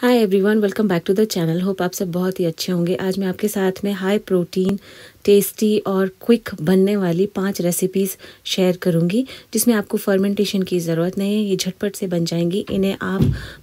hi everyone welcome back to the channel hope आप सब बहुत ही अच्छे होंगे आज मैं आपके साथ में हाई प्रोटीन टेस्टी और क्विक बनने वाली पांच रेसिपीज़ शेयर करूंगी जिसमें आपको फर्मेंटेशन की ज़रूरत नहीं है ये झटपट से बन जाएंगी इन्हें आप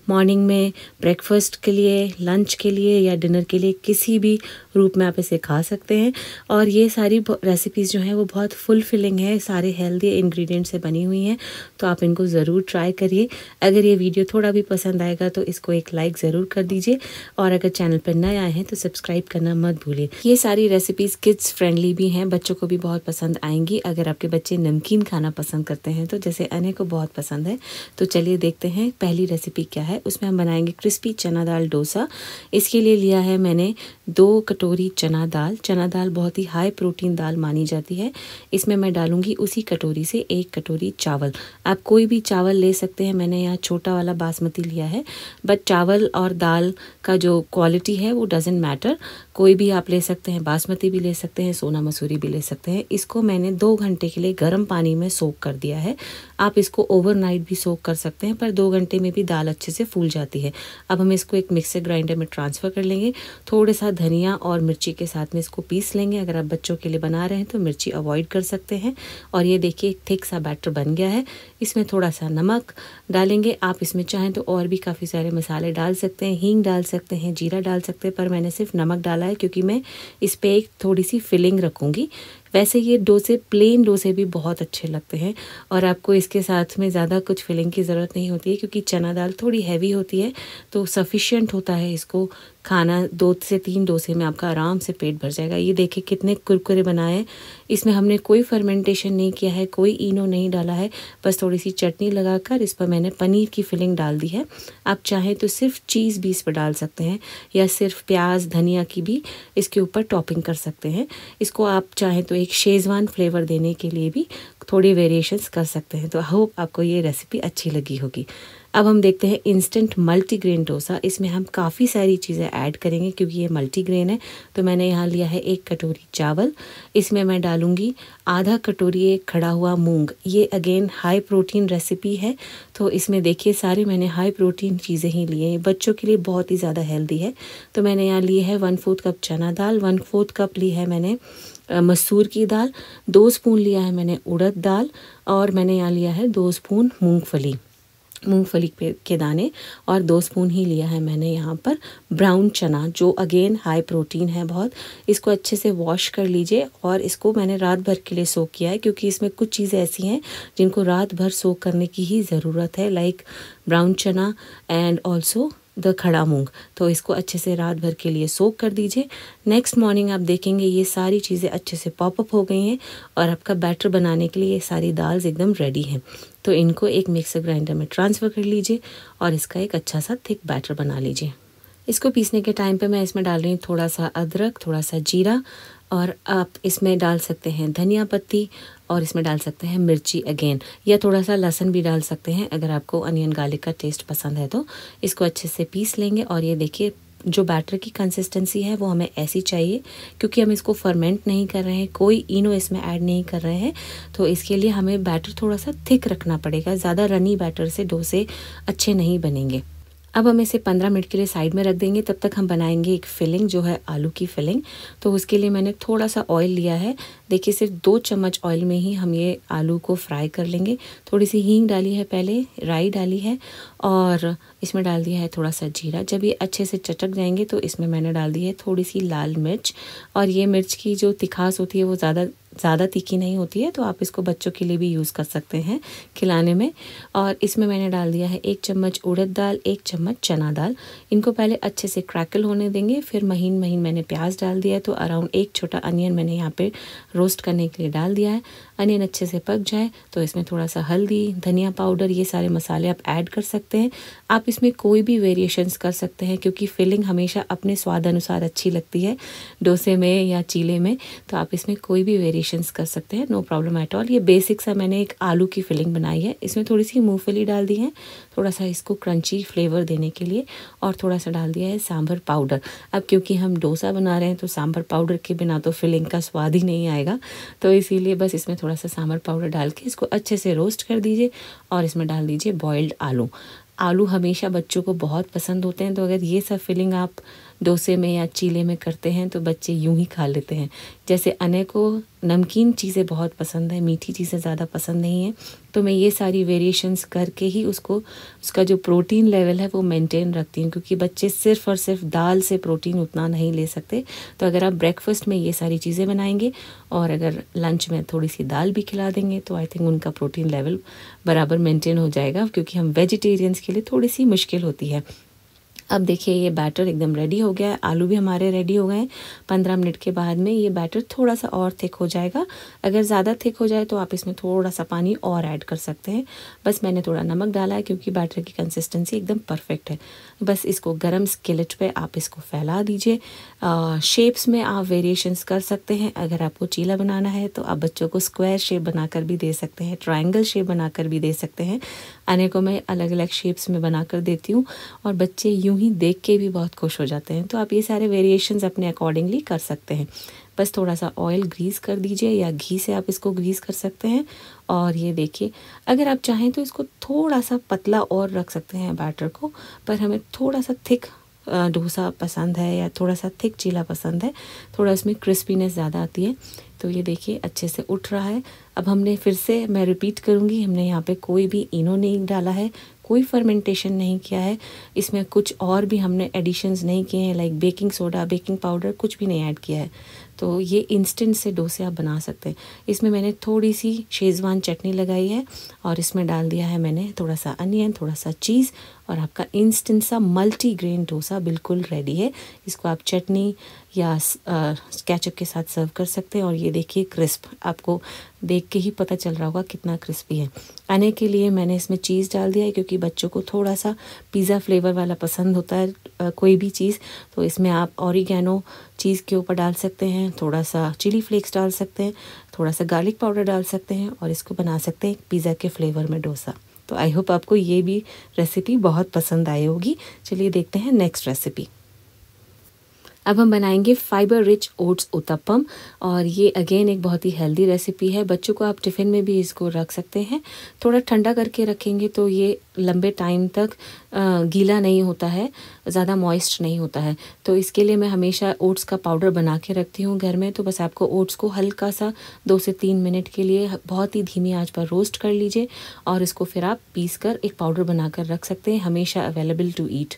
मॉर्निंग में ब्रेकफास्ट के लिए लंच के लिए या डिनर के लिए किसी भी रूप में आप इसे खा सकते हैं और ये सारी रेसिपीज़ जो हैं वो बहुत फुलफिलिंग है सारे हेल्दी इन्ग्रीडियंट से बनी हुई हैं तो आप इनको ज़रूर ट्राई करिए अगर ये वीडियो थोड़ा भी पसंद आएगा तो इसको एक लाइक ज़रूर कर दीजिए और अगर चैनल पर नए आए हैं तो सब्सक्राइब करना मत भूलिए ये सारी रेसिपीज़ किड्स फ्रेंडली भी हैं बच्चों को भी बहुत पसंद आएंगी अगर आपके बच्चे नमकीन खाना पसंद करते हैं तो जैसे अने को बहुत पसंद है तो चलिए देखते हैं पहली रेसिपी क्या है उसमें हम बनाएंगे क्रिस्पी चना दाल डोसा इसके लिए लिया है मैंने दो कटोरी चना दाल चना दाल बहुत ही हाई प्रोटीन दाल मानी जाती है इसमें मैं डालूंगी उसी कटोरी से एक कटोरी चावल आप कोई भी चावल ले सकते हैं मैंने यहाँ छोटा वाला बासमती लिया है बट चावल और दाल का जो क्वालिटी है वो डजेंट मैटर कोई भी आप ले सकते हैं बासमती भी ले सकते सकते हैं सोना मसूरी भी ले सकते हैं इसको मैंने दो घंटे के लिए गर्म पानी में सोख कर दिया है आप इसको ओवरनाइट भी सोख कर सकते हैं पर दो घंटे में भी दाल अच्छे से फूल जाती है अब हम इसको एक मिक्सर ग्राइंडर में ट्रांसफ़र कर लेंगे थोड़े सा धनिया और मिर्ची के साथ में इसको पीस लेंगे अगर आप बच्चों के लिए बना रहे हैं तो मिर्ची अवॉइड कर सकते हैं और ये देखिए थिक सा बैटर बन गया है इसमें थोड़ा सा नमक डालेंगे आप इसमें चाहें तो और भी काफ़ी सारे मसाले डाल सकते हैं हींग डाल सकते हैं जीरा डाल सकते हैं पर मैंने सिर्फ नमक डाला है क्योंकि मैं इस पर एक थोड़ी सी फिलिंग रखूँगी वैसे ये डोसे प्लेन डोसे भी बहुत अच्छे लगते हैं और आपको इसके साथ में ज़्यादा कुछ फिलिंग की ज़रूरत नहीं होती है क्योंकि चना दाल थोड़ी हैवी होती है तो सफिशेंट होता है इसको खाना दो से तीन डोसे में आपका आराम से पेट भर जाएगा ये देखिए कितने कुरकुरे बनाए इसमें हमने कोई फर्मेंटेशन नहीं किया है कोई इनो नहीं डाला है बस थोड़ी सी चटनी लगाकर इस पर मैंने पनीर की फिलिंग डाल दी है आप चाहें तो सिर्फ चीज़ भी इस पर डाल सकते हैं या सिर्फ प्याज धनिया की भी इसके ऊपर टॉपिंग कर सकते हैं इसको आप चाहें तो एक शेज़वान फ्लेवर देने के लिए भी थोड़ी वेरिएशन कर सकते हैं तो आई होप आपको ये रेसिपी अच्छी लगी होगी अब हम देखते हैं इंस्टेंट मल्टीग्रेन डोसा इसमें हम काफ़ी सारी चीज़ें ऐड करेंगे क्योंकि ये मल्टीग्रेन है तो मैंने यहाँ लिया है एक कटोरी चावल इसमें मैं डालूंगी आधा कटोरी एक खड़ा हुआ मूंग ये अगेन हाई प्रोटीन रेसिपी है तो इसमें देखिए सारे मैंने हाई प्रोटीन चीज़ें ही लिए हैं बच्चों के लिए बहुत ही ज़्यादा हेल्दी है तो मैंने यहाँ लिए है वन फोर्थ कप चना दाल वन फोर्थ कप ली है मैंने मसूर की दाल दो स्पून लिया है मैंने उड़द दाल और मैंने यहाँ लिया है दो स्पून मूँगफली मूंगफली के दाने और दो स्पून ही लिया है मैंने यहाँ पर ब्राउन चना जो अगेन हाई प्रोटीन है बहुत इसको अच्छे से वॉश कर लीजिए और इसको मैंने रात भर के लिए सोक किया है क्योंकि इसमें कुछ चीज़ें ऐसी हैं जिनको रात भर सोक करने की ही ज़रूरत है लाइक ब्राउन चना एंड ऑल्सो द खड़ा मूंग तो इसको अच्छे से रात भर के लिए सोक कर दीजिए नेक्स्ट मॉर्निंग आप देखेंगे ये सारी चीज़ें अच्छे से पॉपअप हो गई हैं और आपका बैटर बनाने के लिए ये सारी दाल्स एकदम रेडी हैं तो इनको एक मिक्सर ग्राइंडर में ट्रांसफ़र कर लीजिए और इसका एक अच्छा सा थिक बैटर बना लीजिए इसको पीसने के टाइम पे मैं इसमें डाल रही हूँ थोड़ा सा अदरक थोड़ा सा जीरा और आप इसमें डाल सकते हैं धनिया पत्ती और इसमें डाल सकते हैं मिर्ची अगेन या थोड़ा सा लहसन भी डाल सकते हैं अगर आपको अनियन गार्लिक का टेस्ट पसंद है तो इसको अच्छे से पीस लेंगे और ये देखिए जो बैटर की कंसिस्टेंसी है वो हमें ऐसी चाहिए क्योंकि हम इसको फर्मेंट नहीं कर रहे हैं कोई इनो इसमें ऐड नहीं कर रहे हैं तो इसके लिए हमें बैटर थोड़ा सा थिक रखना पड़ेगा ज़्यादा रनी बैटर से डोसे अच्छे नहीं बनेंगे अब हम इसे पंद्रह मिनट के लिए साइड में रख देंगे तब तक हम बनाएंगे एक फिलिंग जो है आलू की फिलिंग तो उसके लिए मैंने थोड़ा सा ऑयल लिया है देखिए सिर्फ दो चम्मच ऑयल में ही हम ये आलू को फ्राई कर लेंगे थोड़ी सी हींग डाली है पहले राई डाली है और इसमें डाल दिया है थोड़ा सा जीरा जब ये अच्छे से चटक जाएंगे तो इसमें मैंने डाल दी है थोड़ी सी लाल मिर्च और ये मिर्च की जो तिखास होती है वो ज़्यादा ज़्यादा तीखी नहीं होती है तो आप इसको बच्चों के लिए भी यूज़ कर सकते हैं खिलाने में और इसमें मैंने डाल दिया है एक चम्मच उड़द दाल एक चम्मच चना दाल इनको पहले अच्छे से क्रैकल होने देंगे फिर महीन महीन मैंने प्याज डाल दिया है तो अराउंड एक छोटा अनियन मैंने यहाँ पर रोस्ट करने के लिए डाल दिया है अनियन अच्छे से पक जाए तो इसमें थोड़ा सा हल्दी धनिया पाउडर ये सारे मसाले आप ऐड कर सकते हैं आप इसमें कोई भी वेरिएशंस कर सकते हैं क्योंकि फिलिंग हमेशा अपने स्वाद अनुसार अच्छी लगती है डोसे में या चीले में तो आप इसमें कोई भी वेरिएशन वेरिएशंस कर सकते हैं नो प्रॉब्लम एट ऑल ये बेसिक सा मैंने एक आलू की फिलिंग बनाई है इसमें थोड़ी सी मूँगफली डाल दी है थोड़ा सा इसको क्रंची फ्लेवर देने के लिए और थोड़ा सा डाल दिया है सांभर पाउडर अब क्योंकि हम डोसा बना रहे हैं तो सांभर पाउडर के बिना तो फिलिंग का स्वाद ही नहीं आएगा तो इसीलिए बस इसमें थोड़ा सा सांभर पाउडर डाल के इसको अच्छे से रोस्ट कर दीजिए और इसमें डाल दीजिए बॉयल्ड आलू आलू हमेशा बच्चों को बहुत पसंद होते हैं तो अगर ये सब फिलिंग आप डोसे में या चीले में करते हैं तो बच्चे यूं ही खा लेते हैं जैसे अने को नमकीन चीज़ें बहुत पसंद है मीठी चीज़ें ज़्यादा पसंद नहीं हैं तो मैं ये सारी वेरिएशंस करके ही उसको उसका जो प्रोटीन लेवल है वो मेंटेन रखती हूँ क्योंकि बच्चे सिर्फ और सिर्फ दाल से प्रोटीन उतना नहीं ले सकते तो अगर आप ब्रेकफास्ट में ये सारी चीज़ें बनाएंगे और अगर लंच में थोड़ी सी दाल भी खिला देंगे तो आई थिंक उनका प्रोटीन लेवल बराबर मेंटेन हो जाएगा क्योंकि हम वेजिटेरियंस के लिए थोड़ी सी मुश्किल होती है अब देखिए ये बैटर एकदम रेडी हो गया है आलू भी हमारे रेडी हो गए हैं पंद्रह मिनट के बाद में ये बैटर थोड़ा सा और थिक हो जाएगा अगर ज़्यादा थिक हो जाए तो आप इसमें थोड़ा सा पानी और ऐड कर सकते हैं बस मैंने थोड़ा नमक डाला है क्योंकि बैटर की कंसिस्टेंसी एकदम परफेक्ट है बस इसको गर्म स्केलेट पे आप इसको फैला दीजिए शेप्स में आप वेरिएशंस कर सकते हैं अगर आपको चीला बनाना है तो आप बच्चों को स्क्वायर शेप बनाकर भी दे सकते हैं ट्रायंगल शेप बनाकर भी दे सकते हैं अनेकों मैं अलग अलग शेप्स में बनाकर देती हूँ और बच्चे यूँ ही देख के भी बहुत खुश हो जाते हैं तो आप ये सारे वेरिएशन अपने अकॉर्डिंगली कर सकते हैं बस थोड़ा सा ऑयल ग्रीस कर दीजिए या घी से आप इसको ग्रीस कर सकते हैं और ये देखिए अगर आप चाहें तो इसको थोड़ा सा पतला और रख सकते हैं बैटर को पर हमें थोड़ा सा थिक डोसा पसंद है या थोड़ा सा थिक चीला पसंद है थोड़ा इसमें क्रिस्पीनेस ज़्यादा आती है तो ये देखिए अच्छे से उठ रहा है अब हमने फिर से मैं रिपीट करूँगी हमने यहाँ पे कोई भी इनो नहीं डाला है कोई फर्मेंटेशन नहीं किया है इसमें कुछ और भी हमने एडिशंस नहीं किए हैं like baking soda baking powder कुछ भी नहीं ऐड किया है तो ये इंस्टेंट से डोसे आप बना सकते हैं इसमें मैंने थोड़ी सी शेज़वान चटनी लगाई है और इसमें डाल दिया है मैंने थोड़ा सा अनियन थोड़ा सा चीज़ और आपका इंस्टेंट सा मल्टी ग्रेन डोसा बिल्कुल रेडी है इसको आप चटनी या स्केचअप के साथ सर्व कर सकते हैं और ये देखिए क्रिस्प आपको देख के ही पता चल रहा होगा कितना क्रिस्पी है आने के लिए मैंने इसमें चीज़ डाल दिया है क्योंकि बच्चों को थोड़ा सा पिज़्ज़ा फ्लेवर वाला पसंद होता है आ, कोई भी चीज़ तो इसमें आप औरिगैनो चीज़ के ऊपर डाल सकते हैं थोड़ा सा चिली फ्लेक्स डाल सकते हैं थोड़ा सा गार्लिक पाउडर डाल सकते हैं और इसको बना सकते हैं पिज़्ज़ा के फ्लेवर में डोसा तो आई होप आपको ये भी रेसिपी बहुत पसंद आई होगी चलिए देखते हैं नेक्स्ट रेसिपी अब हम बनाएंगे फाइबर रिच ओट्स उत्तपम और ये अगेन एक बहुत ही हेल्दी रेसिपी है बच्चों को आप टिफ़िन में भी इसको रख सकते हैं थोड़ा ठंडा करके रखेंगे तो ये लंबे टाइम तक गीला नहीं होता है ज़्यादा मॉइस्ट नहीं होता है तो इसके लिए मैं हमेशा ओट्स का पाउडर बना के रखती हूँ घर में तो बस आपको ओट्स को हल्का सा दो से तीन मिनट के लिए बहुत ही धीमी आंच पर रोस्ट कर लीजिए और इसको फिर आप पीस कर एक पाउडर बना कर रख सकते हैं हमेशा अवेलेबल टू ईट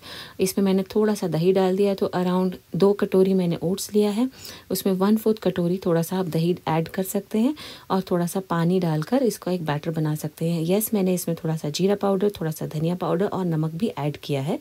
इसमें मैंने थोड़ा सा दही डाल दिया है तो अराउंड दो कटोरी मैंने ओट्स लिया है उसमें वन फोर्थ कटोरी थोड़ा सा आप दही ऐड कर सकते हैं और थोड़ा सा पानी डालकर इसको एक बैटर बना सकते हैं येस मैंने इसमें थोड़ा सा जीरा पाउडर थोड़ा थोड़ा सा धनिया पाउडर और नमक भी ऐड किया है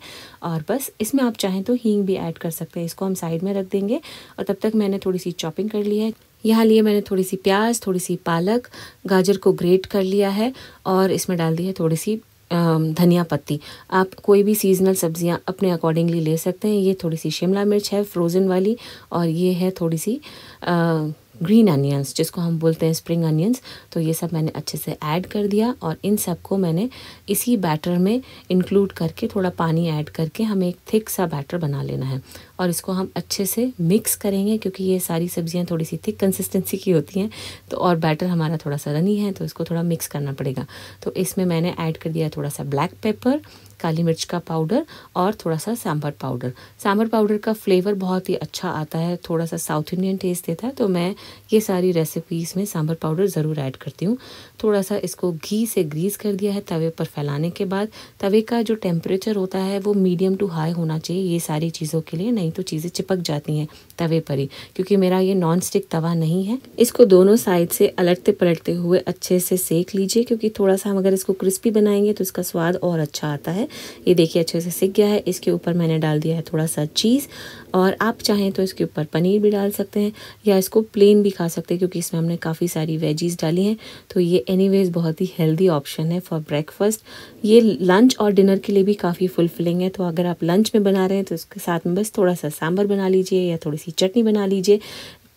और बस इसमें आप चाहें तो हींग भी ऐड कर सकते हैं इसको हम साइड में रख देंगे और तब तक मैंने थोड़ी सी चॉपिंग कर ली है यहाँ लिए मैंने थोड़ी सी प्याज थोड़ी सी पालक गाजर को ग्रेट कर लिया है और इसमें डाल दी है थोड़ी सी धनिया पत्ती आप कोई भी सीजनल सब्जियां अपने अकॉर्डिंगली ले सकते हैं ये थोड़ी सी शिमला मिर्च है फ्रोज़न वाली और ये है थोड़ी सी आ, ग्रीन अनियंस जिसको हम बोलते हैं स्प्रिंग अनियंस तो ये सब मैंने अच्छे से ऐड कर दिया और इन सब को मैंने इसी बैटर में इंक्लूड करके थोड़ा पानी ऐड करके हमें एक थिक सा बैटर बना लेना है और इसको हम अच्छे से मिक्स करेंगे क्योंकि ये सारी सब्ज़ियाँ थोड़ी सी थिक कंसिस्टेंसी की होती हैं तो और बैटर हमारा थोड़ा सा रनी है तो इसको थोड़ा मिक्स करना पड़ेगा तो इसमें मैंने ऐड कर दिया थोड़ा सा ब्लैक पेपर काली मिर्च का पाउडर और थोड़ा सा सांभर पाउडर सांभर पाउडर का फ्लेवर बहुत ही अच्छा आता है थोड़ा सा साउथ इंडियन टेस्ट देता है तो मैं ये सारी रेसिपीज़ में सांभर पाउडर ज़रूर ऐड करती हूँ थोड़ा सा इसको घी से ग्रीस कर दिया है तवे पर फैलाने के बाद तवे का जो टेम्परेचर होता है वो मीडियम टू हाई होना चाहिए ये सारी चीज़ों के लिए नहीं तो चीज़ें चिपक जाती हैं तवे पर ही क्योंकि मेरा ये नॉन स्टिक तवा नहीं है इसको दोनों साइड से अलटते पलटते हुए अच्छे से सेक लीजिए क्योंकि थोड़ा सा हम अगर इसको क्रिस्पी बनाएंगे तो इसका स्वाद और अच्छा आता है है ये देखिए अच्छे से सीख गया है इसके ऊपर मैंने डाल दिया है थोड़ा सा चीज़ और आप चाहें तो इसके ऊपर पनीर भी डाल सकते हैं या इसको प्लेन भी खा सकते हैं क्योंकि इसमें हमने काफ़ी सारी वेजीज़ डाली हैं तो ये एनीवेज बहुत ही हेल्दी ऑप्शन है फॉर ब्रेकफास्ट ये लंच और डिनर के लिए भी काफ़ी फुलफिलिंग है तो अगर आप लंच में बना रहे हैं तो उसके साथ में बस थोड़ा सा सांभर बना लीजिए या थोड़ी सी चटनी बना लीजिए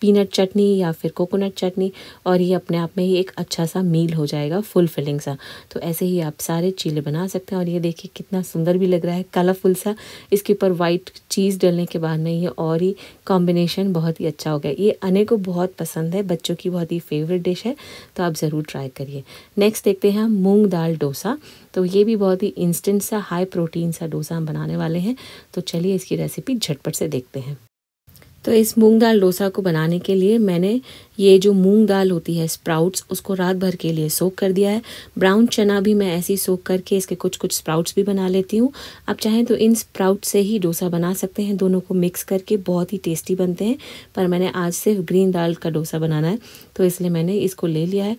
पीनट चटनी या फिर कोकोनट चटनी और ये अपने आप में ही एक अच्छा सा मील हो जाएगा फुल फिलिंग सा तो ऐसे ही आप सारे चीले बना सकते हैं और ये देखिए कितना सुंदर भी लग रहा है कलरफुल सा इसके ऊपर वाइट चीज़ डलने के बाद में ये और ही कॉम्बिनेशन बहुत ही अच्छा हो गया ये को बहुत पसंद है बच्चों की बहुत ही फेवरेट डिश है तो आप ज़रूर ट्राई करिए नेक्स्ट देखते हैं हम मूँग दाल डोसा तो ये भी बहुत ही इंस्टेंट सा हाई प्रोटीन सा डोसा हम बनाने वाले हैं तो चलिए इसकी रेसिपी झटपट से देखते हैं तो इस मूंग दाल डोसा को बनाने के लिए मैंने ये जो मूंग दाल होती है स्प्राउट्स उसको रात भर के लिए सोक कर दिया है ब्राउन चना भी मैं ऐसे ही सोक करके इसके कुछ कुछ स्प्राउट्स भी बना लेती हूँ आप चाहें तो इन स्प्राउट्स से ही डोसा बना सकते हैं दोनों को मिक्स करके बहुत ही टेस्टी बनते हैं पर मैंने आज सिर्फ ग्रीन दाल का डोसा बनाना है तो इसलिए मैंने इसको ले लिया है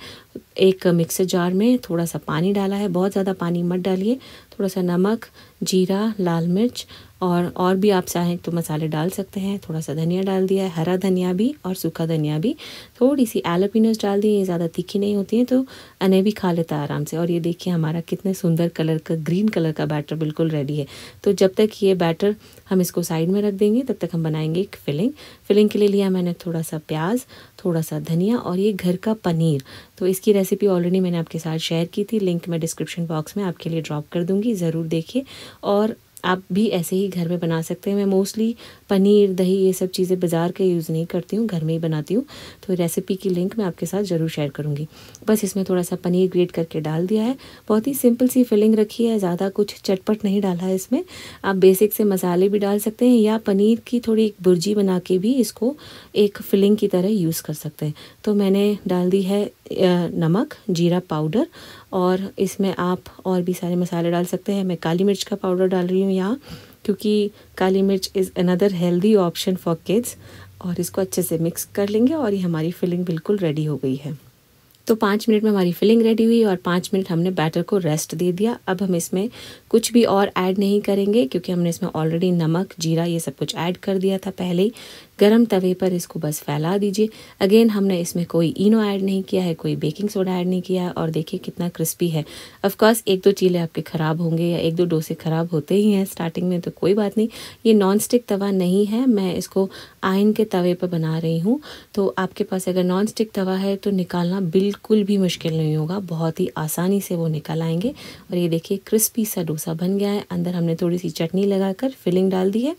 एक मिक्सर जार में थोड़ा सा पानी डाला है बहुत ज़्यादा पानी मत डालिए थोड़ा सा नमक जीरा लाल मिर्च और और भी आप चाहें तो मसाले डाल सकते हैं थोड़ा सा धनिया डाल दिया है हरा धनिया भी और सूखा धनिया भी थोड़ी सी एलोपिनस डाल दी ये ज़्यादा तीखी नहीं होती है तो अने भी खा लेता है आराम से और ये देखिए हमारा कितने सुंदर कलर का ग्रीन कलर का बैटर बिल्कुल रेडी है तो जब तक ये बैटर हम इसको साइड में रख देंगे तब तक हम बनाएंगे एक फिलिंग फिलिंग के लिए लिया मैंने थोड़ा सा प्याज थोड़ा सा धनिया और ये घर का पनीर तो इसकी रेसिपी ऑलरेडी मैंने आपके साथ शेयर की थी लिंक मैं डिस्क्रिप्शन बॉक्स में आपके लिए ड्रॉप कर दूँगी ज़रूर देखिए और आप भी ऐसे ही घर में बना सकते हैं मैं मोस्टली पनीर दही ये सब चीज़ें बाज़ार के यूज़ नहीं करती हूँ घर में ही बनाती हूँ तो रेसिपी की लिंक मैं आपके साथ ज़रूर शेयर करूँगी बस इसमें थोड़ा सा पनीर ग्रेट करके डाल दिया है बहुत ही सिंपल सी फिलिंग रखी है ज़्यादा कुछ चटपट नहीं डाला है इसमें आप बेसिक से मसाले भी डाल सकते हैं या पनीर की थोड़ी एक बुर्जी बना के भी इसको एक फिलिंग की तरह यूज़ कर सकते हैं तो मैंने डाल दी है नमक जीरा पाउडर और इसमें आप और भी सारे मसाले डाल सकते हैं मैं काली मिर्च का पाउडर डाल रही हूँ यहाँ क्योंकि काली मिर्च is another healthy option for kids और इसको अच्छे से मिक्स कर लेंगे और ये हमारी फिलिंग बिल्कुल रेडी हो गई है तो पाँच मिनट में हमारी फिलिंग रेडी हुई और पाँच मिनट हमने बैटर को रेस्ट दे दिया अब हम इसमें कुछ भी और ऐड नहीं करेंगे क्योंकि हमने इसमें ऑलरेडी नमक जीरा ये सब कुछ ऐड कर दिया था पहले ही गरम तवे पर इसको बस फैला दीजिए अगेन हमने इसमें कोई इनो ऐड नहीं किया है कोई बेकिंग सोडा ऐड नहीं किया है और देखिए कितना क्रिस्पी है ऑफकोर्स एक दो चीले आपके ख़राब होंगे या एक दो डोसे ख़राब होते ही हैं स्टार्टिंग में तो कोई बात नहीं ये नॉन स्टिक तवा नहीं है मैं इसको आयन के तवे पर बना रही हूँ तो आपके पास अगर नॉन स्टिक तवा है तो निकालना बिल्कुल भी मुश्किल नहीं होगा बहुत ही आसानी से वो निकल आएंगे और ये देखिए क्रिस्पी सा डोसा बन गया है अंदर हमने थोड़ी सी चटनी लगाकर फिलिंग डाल दी है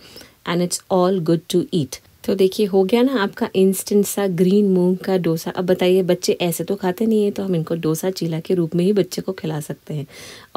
and it's all good to eat तो देखिए हो गया ना आपका इंस्टेंट सा ग्रीन मूंग का डोसा अब बताइए बच्चे ऐसे तो खाते नहीं है तो हम इनको डोसा चीला के रूप में ही बच्चे को खिला सकते हैं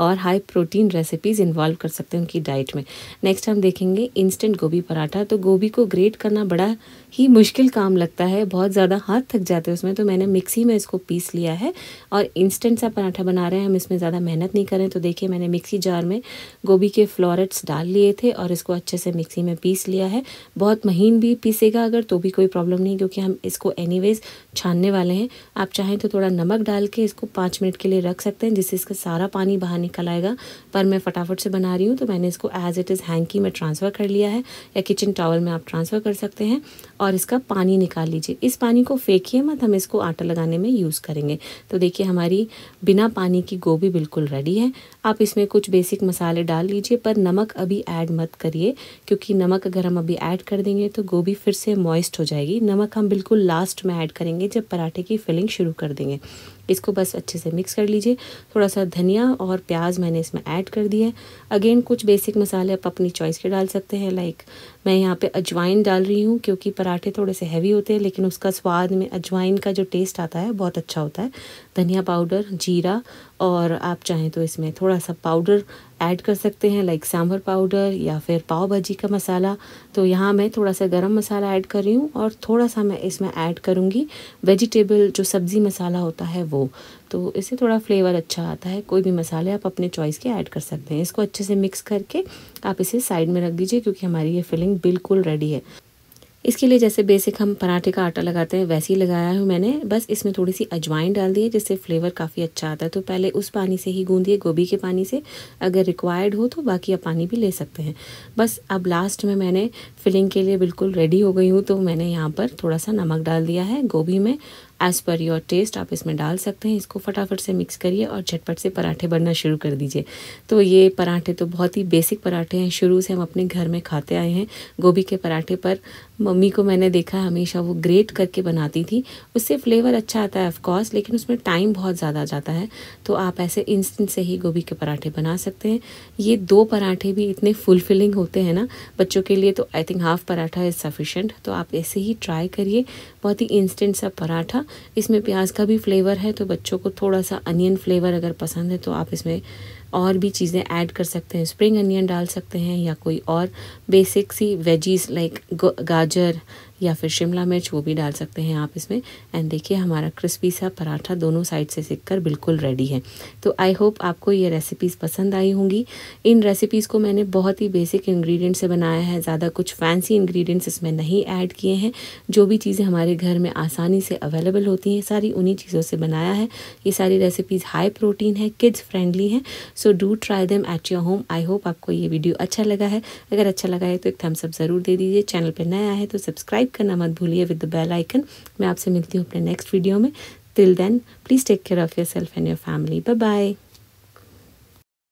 और हाई प्रोटीन रेसिपीज़ इन्वॉल्व कर सकते हैं उनकी डाइट में नेक्स्ट हम देखेंगे इंस्टेंट गोभी पराठा तो गोभी को ग्रेट करना बड़ा ही मुश्किल काम लगता है बहुत ज़्यादा हाथ थक जाते हैं उसमें तो मैंने मिक्सी में इसको पीस लिया है और इंस्टेंट सा पराठा बना रहे हैं हम इसमें ज़्यादा मेहनत नहीं करें तो देखिए मैंने मिक्सी जार में गोभी के फ्लोरेट्स डाल लिए थे और इसको अच्छे से मिक्सी में पीस लिया है बहुत महीन भी पीस पीसेगा अगर तो भी कोई प्रॉब्लम नहीं क्योंकि हम इसको एनीवेज छानने वाले हैं आप चाहें तो थोड़ा नमक डाल के इसको पाँच मिनट के लिए रख सकते हैं जिससे इसका सारा पानी बाहर निकल आएगा पर मैं फटाफट से बना रही हूँ तो मैंने इसको एज इट इज़ हैंकी में ट्रांसफ़र कर लिया है या किचन टावल में आप ट्रांसफ़र कर सकते हैं और इसका पानी निकाल लीजिए इस पानी को फेंकिए मत हम इसको आटा लगाने में यूज़ करेंगे तो देखिए हमारी बिना पानी की गोभी बिल्कुल रेडी है आप इसमें कुछ बेसिक मसाले डाल लीजिए पर नमक अभी ऐड मत करिए क्योंकि नमक अगर हम अभी ऐड कर देंगे तो गोभी फिर से मॉइस्ट हो जाएगी नमक हम बिल्कुल लास्ट में ऐड करेंगे जब पराठे की फिलिंग शुरू कर देंगे इसको बस अच्छे से मिक्स कर लीजिए थोड़ा सा धनिया और प्याज मैंने इसमें ऐड कर दिया है अगेन कुछ बेसिक मसाले आप अपनी चॉइस के डाल सकते हैं लाइक मैं यहाँ पे अजवाइन डाल रही हूँ क्योंकि पराठे थोड़े से हैवी होते हैं लेकिन उसका स्वाद में अजवाइन का जो टेस्ट आता है बहुत अच्छा होता है धनिया पाउडर जीरा और आप चाहें तो इसमें थोड़ा सा पाउडर ऐड कर सकते हैं लाइक सांभर पाउडर या फिर पाव भाजी का मसाला तो यहाँ मैं थोड़ा सा गरम मसाला ऐड कर रही हूँ और थोड़ा सा मैं इसमें ऐड करूँगी वेजिटेबल जो सब्ज़ी मसाला होता है वो तो इससे थोड़ा फ्लेवर अच्छा आता है कोई भी मसाले आप अपने चॉइस के ऐड कर सकते हैं इसको अच्छे से मिक्स करके आप इसे साइड में रख दीजिए क्योंकि हमारी ये फिलिंग बिल्कुल रेडी है इसके लिए जैसे बेसिक हम पराठे का आटा लगाते हैं वैसे ही लगाया हूँ मैंने बस इसमें थोड़ी सी अजवाइन डाल दी है जिससे फ्लेवर काफ़ी अच्छा आता है तो पहले उस पानी से ही गूंदिए गोभी के पानी से अगर रिक्वायर्ड हो तो बाकी आप पानी भी ले सकते हैं बस अब लास्ट में मैंने फिलिंग के लिए बिल्कुल रेडी हो गई हूँ तो मैंने यहाँ पर थोड़ा सा नमक डाल दिया है गोभी में एज़ पर योर टेस्ट आप इसमें डाल सकते हैं इसको फटाफट से मिक्स करिए और झटपट से पराठे बनना शुरू कर दीजिए तो ये पराठे तो बहुत ही बेसिक पराठे हैं शुरू से हम अपने घर में खाते आए हैं गोभी के पराठे पर मम्मी को मैंने देखा हमेशा वो ग्रेट करके बनाती थी उससे फ्लेवर अच्छा आता है ऑफकोर्स लेकिन उसमें टाइम बहुत ज़्यादा जाता है तो आप ऐसे इंस्टेंट से ही गोभी के पराठे बना सकते हैं ये दो पराठे भी इतने फुलफिलिंग होते हैं ना बच्चों के लिए तो I think half paratha is sufficient तो आप ऐसे ही ट्राई करिए बहुत ही इंस्टेंट सा पराठा इसमें प्याज का भी फ्लेवर है तो बच्चों को थोड़ा सा अनियन फ्लेवर अगर पसंद है तो आप इसमें और भी चीज़ें ऐड कर सकते हैं स्प्रिंग अनियन डाल सकते हैं या कोई और बेसिक सी वेजीज़ लाइक गाजर या फिर शिमला मिर्च वो भी डाल सकते हैं आप इसमें एंड देखिए हमारा क्रिस्पी सा पराठा दोनों साइड से सीख कर बिल्कुल रेडी है तो आई होप आपको ये रेसिपीज़ पसंद आई होंगी इन रेसिपीज़ को मैंने बहुत ही बेसिक इन्ग्रीडियंट से बनाया है ज़्यादा कुछ फैंसी इन्ग्रीडियंट्स इसमें नहीं ऐड किए हैं जो भी चीज़ें हमारे घर में आसानी से अवेलेबल होती हैं सारी उन्हीं चीज़ों से बनाया है ये सारी रेसिपीज़ हाई प्रोटीन है किड्स फ्रेंडली हैं so do try them at your home I hope आपको ये वीडियो अच्छा लगा है अगर अच्छा लगा है तो एक थम्सअप ज़रूर दे दीजिए चैनल पर नया है तो सब्सक्राइब करना मत भूलिए विद द बेल आइकन मैं आपसे मिलती हूँ अपने नेक्स्ट वीडियो में till then please take care of your self and your family bye bye